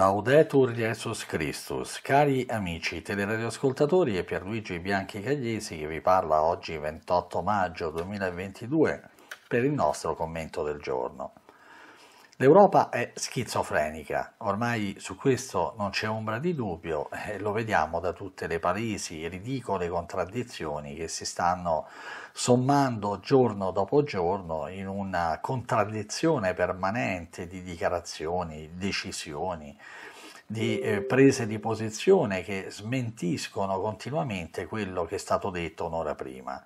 Laudetur Jesus Christus, cari amici teleradioascoltatori e Pierluigi Bianchi Cagliesi che vi parla oggi 28 maggio 2022 per il nostro commento del giorno. L'Europa è schizofrenica, ormai su questo non c'è ombra di dubbio, eh, lo vediamo da tutte le parisi, ridicole contraddizioni che si stanno sommando giorno dopo giorno in una contraddizione permanente di dichiarazioni, decisioni, di eh, prese di posizione che smentiscono continuamente quello che è stato detto un'ora prima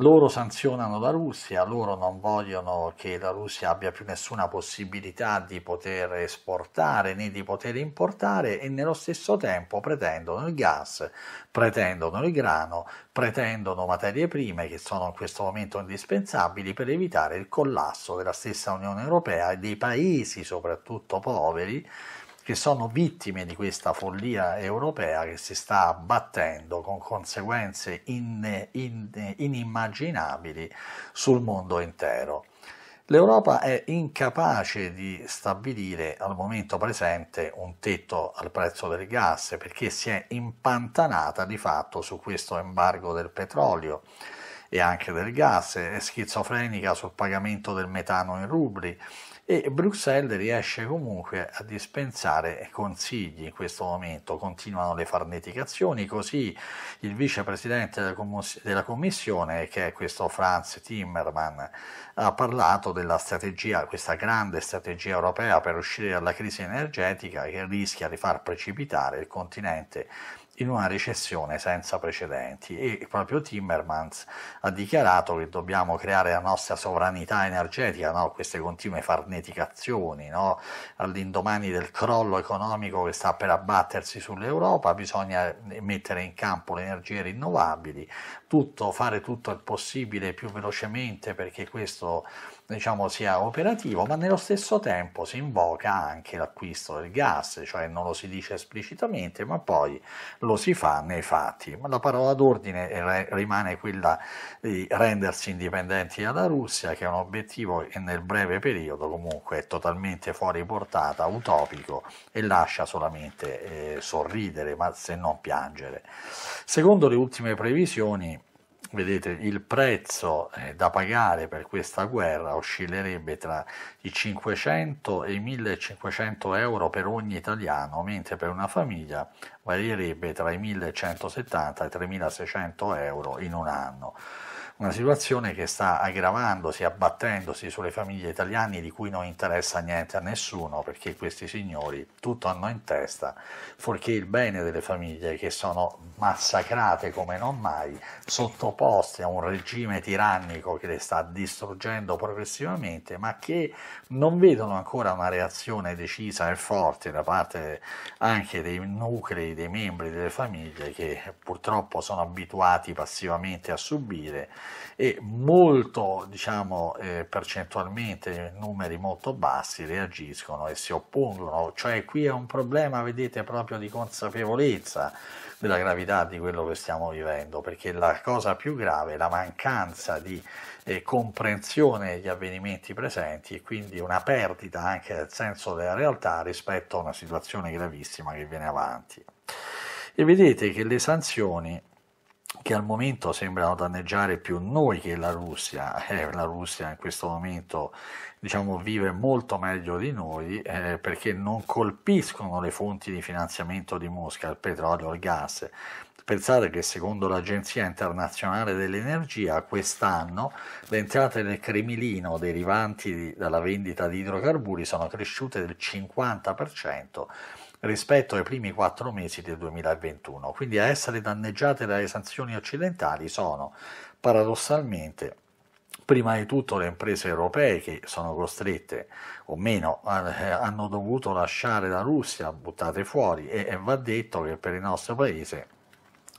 loro sanzionano la Russia, loro non vogliono che la Russia abbia più nessuna possibilità di poter esportare né di poter importare e nello stesso tempo pretendono il gas, pretendono il grano, pretendono materie prime che sono in questo momento indispensabili per evitare il collasso della stessa Unione Europea e dei paesi soprattutto poveri che sono vittime di questa follia europea che si sta abbattendo con conseguenze in, in, inimmaginabili sul mondo intero. L'Europa è incapace di stabilire al momento presente un tetto al prezzo del gas perché si è impantanata di fatto su questo embargo del petrolio e anche del gas, è schizofrenica sul pagamento del metano in rubli, e Bruxelles riesce comunque a dispensare consigli in questo momento, continuano le farneticazioni, così il vicepresidente della, commissione, che è questo Franz Timmerman, ha parlato della strategia, questa grande strategia europea per uscire dalla crisi energetica che rischia di far precipitare il continente in una recessione senza precedenti e proprio Timmermans ha dichiarato che dobbiamo creare la nostra sovranità energetica, no? queste continue farneticazioni, no? all'indomani del crollo economico che sta per abbattersi sull'Europa bisogna mettere in campo le energie rinnovabili, tutto, fare tutto il possibile più velocemente perché questo diciamo, sia operativo, ma nello stesso tempo si invoca anche l'acquisto del gas, cioè non lo si dice esplicitamente, ma poi lo si fa nei fatti. Ma la parola d'ordine rimane quella di rendersi indipendenti dalla Russia, che è un obiettivo che nel breve periodo comunque è totalmente fuori portata, utopico e lascia solamente eh, sorridere, ma se non piangere. Secondo le ultime previsioni, vedete, il prezzo eh, da pagare per questa guerra oscillerebbe tra i 500 e i 1500 euro per ogni italiano, mentre per una famiglia varierebbe tra i 1170 e i 3600 euro in un anno una situazione che sta aggravandosi, abbattendosi sulle famiglie italiane di cui non interessa niente a nessuno, perché questi signori tutto hanno in testa, fuorché il bene delle famiglie che sono massacrate come non mai, sottoposte a un regime tirannico che le sta distruggendo progressivamente, ma che non vedono ancora una reazione decisa e forte da parte anche dei nuclei, dei membri delle famiglie che purtroppo sono abituati passivamente a subire e molto, diciamo, eh, percentualmente numeri molto bassi reagiscono e si oppongono, cioè qui è un problema, vedete, proprio di consapevolezza della gravità di quello che stiamo vivendo, perché la cosa più grave è la mancanza di eh, comprensione degli avvenimenti presenti e quindi una perdita anche del senso della realtà rispetto a una situazione gravissima che viene avanti. E vedete che le sanzioni che al momento sembrano danneggiare più noi che la Russia. Eh, la Russia in questo momento diciamo, vive molto meglio di noi eh, perché non colpiscono le fonti di finanziamento di Mosca, il petrolio, il gas. Pensate che secondo l'Agenzia internazionale dell'energia quest'anno le entrate del Cremlino derivanti dalla vendita di idrocarburi sono cresciute del 50% rispetto ai primi quattro mesi del 2021, quindi a essere danneggiate dalle sanzioni occidentali sono paradossalmente prima di tutto le imprese europee che sono costrette o meno eh, hanno dovuto lasciare la Russia buttate fuori e, va detto che per il nostro paese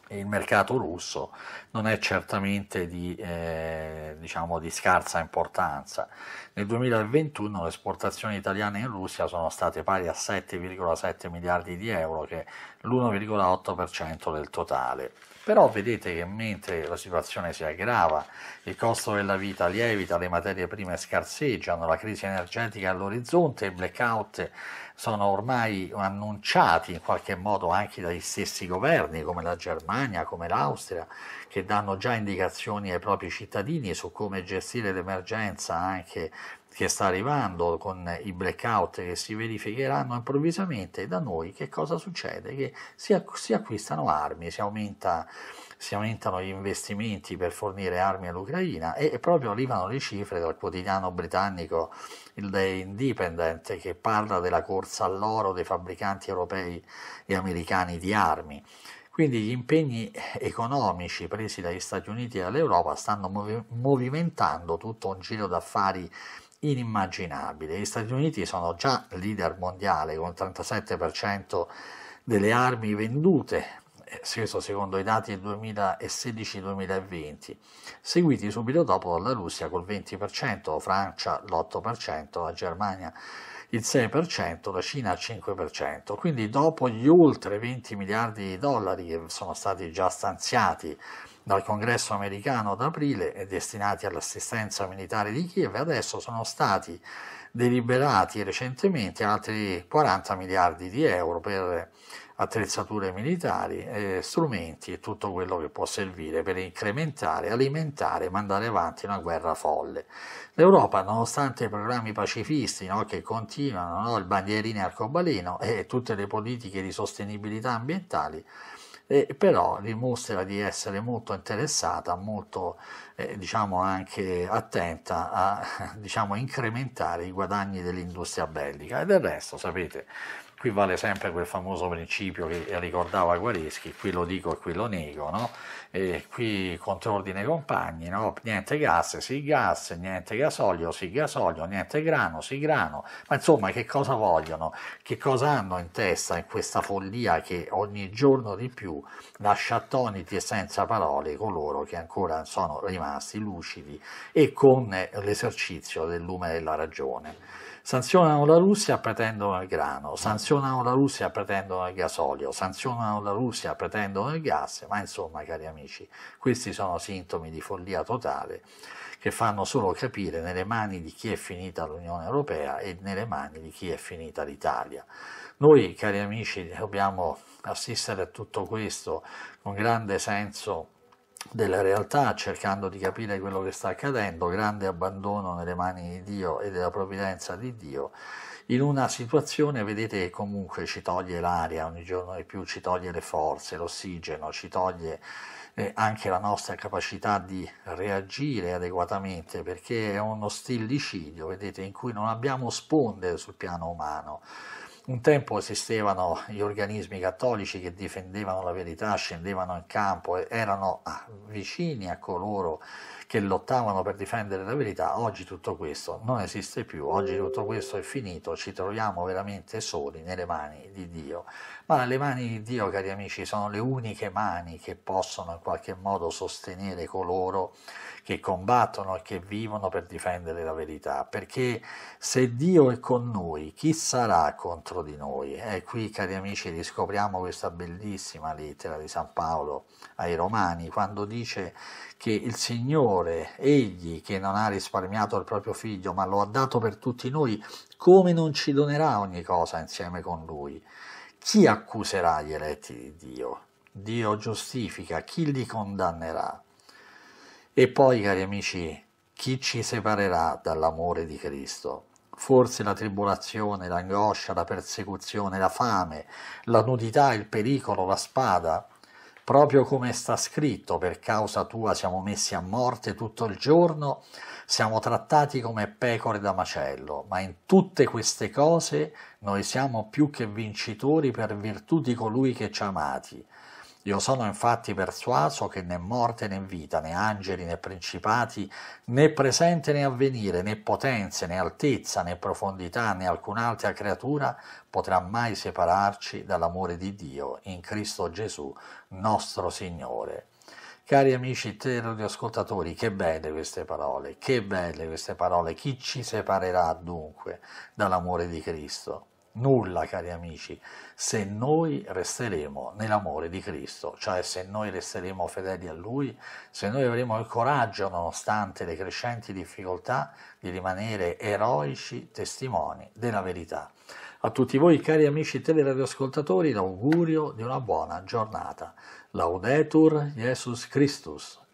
il mercato russo non è certamente di, eh, diciamo di, scarsa importanza. Nel 2021 le esportazioni italiane in Russia sono state pari a 7,7 miliardi di euro, che è l'1,8% del totale. Però vedete che mentre la situazione si aggrava, il costo della vita lievita, le materie prime scarseggiano, la crisi energetica all'orizzonte, i blackout sono ormai annunciati in qualche modo anche dagli stessi governi come la Germania, come l'Austria, che danno già indicazioni ai propri cittadini su come gestire l'emergenza anche che sta arrivando con i blackout che si verificheranno improvvisamente da noi, che cosa succede? Che si, si acquistano armi, si, aumenta, si, aumentano gli investimenti per fornire armi all'Ucraina e, e proprio arrivano le cifre dal quotidiano britannico il The Independent che parla della corsa all'oro dei fabbricanti europei e americani di armi. Quindi gli impegni economici presi dagli Stati Uniti e dall'Europa stanno movimentando tutto un giro d'affari inimmaginabile. Gli Stati Uniti sono già leader mondiale con il 37% delle armi vendute, questo eh, secondo i dati del 2016-2020, seguiti subito dopo dalla Russia col 20%, Francia l'8%, la Germania il 6%, la Cina il 5%. Quindi dopo gli oltre 20 miliardi di dollari che sono stati già stanziati dal congresso americano ad aprile e destinati all'assistenza militare di Kiev, adesso sono stati deliberati recentemente altri 40 miliardi di euro per attrezzature militari, eh, strumenti e tutto quello che può servire per incrementare, alimentare e mandare avanti una guerra folle. L'Europa, nonostante i programmi pacifisti no, che continuano, no, il bandierino arcobaleno e tutte le politiche di sostenibilità ambientali, eh, però dimostra di essere molto interessata, molto eh, diciamo anche attenta a diciamo, incrementare i guadagni dell'industria bellica e del resto sapete qui vale sempre quel famoso principio che ricordava Guareschi, qui lo dico e qui lo nego, no? e qui controordine compagni, no? niente gas, sì gas, niente gasolio, sì gasolio, niente grano, sì grano, ma insomma che cosa vogliono, che cosa hanno in testa in questa follia che ogni giorno di più lascia attoniti e senza parole coloro che ancora sono rimasti lucidi e con l'esercizio del lume della ragione sanzionano la Russia pretendono il grano, sanzionano la Russia pretendono il gasolio, sanzionano la Russia pretendono il gas, ma insomma cari amici, questi sono sintomi di follia totale che fanno solo capire nelle mani di chi è finita l'Unione Europea e nelle mani di chi è finita l'Italia. Noi cari amici dobbiamo assistere a tutto questo con grande senso della realtà, cercando di capire quello che sta accadendo, grande abbandono nelle mani di Dio e della provvidenza di Dio, in una situazione vedete che comunque ci toglie l'aria ogni giorno di più, ci toglie le forze, l'ossigeno, ci toglie eh, anche la nostra capacità di reagire adeguatamente, perché è uno stillicidio, vedete, in cui non abbiamo sponde sul piano umano un tempo esistevano gli organismi cattolici che difendevano la verità, scendevano in campo, erano ah, vicini a coloro che lottavano per difendere la verità, oggi tutto questo non esiste più, oggi tutto questo è finito, ci troviamo veramente soli nelle mani di Dio. Ma le mani di Dio, cari amici, sono le uniche mani che possono in qualche modo sostenere coloro che combattono e che vivono per difendere la verità, perché se Dio è con noi, chi sarà contro di noi? E qui, cari amici, riscopriamo questa bellissima lettera di San Paolo ai Romani, quando dice che il Signore parole, egli che non ha risparmiato il proprio figlio, ma lo ha dato per tutti noi, come non ci donerà ogni cosa insieme con lui? Chi accuserà gli eletti di Dio? Dio giustifica, chi li condannerà? E poi, cari amici, chi ci separerà dall'amore di Cristo? Forse la tribolazione, l'angoscia, la persecuzione, la fame, la nudità, il pericolo, la spada? proprio come sta scritto, per causa tua siamo messi a morte tutto il giorno, siamo trattati come pecore da macello, ma in tutte queste cose noi siamo più che vincitori per virtù di colui che ci ha amati. Io sono infatti persuaso che né morte né vita, né angeli né principati, né presente né avvenire, né potenze né altezza né profondità né alcun'altra creatura potrà mai separarci dall'amore di Dio in Cristo Gesù, nostro Signore. Cari amici ascoltatori, che belle queste parole, che belle queste parole. Chi ci separerà dunque dall'amore di Cristo? nulla, cari amici, se noi resteremo nell'amore di Cristo, cioè se noi resteremo fedeli a Lui, se noi avremo il coraggio, nonostante le crescenti difficoltà, di rimanere eroici testimoni della verità. A tutti voi, cari amici teleradioascoltatori, l'augurio di una buona giornata. Laudetur Jesus Christus.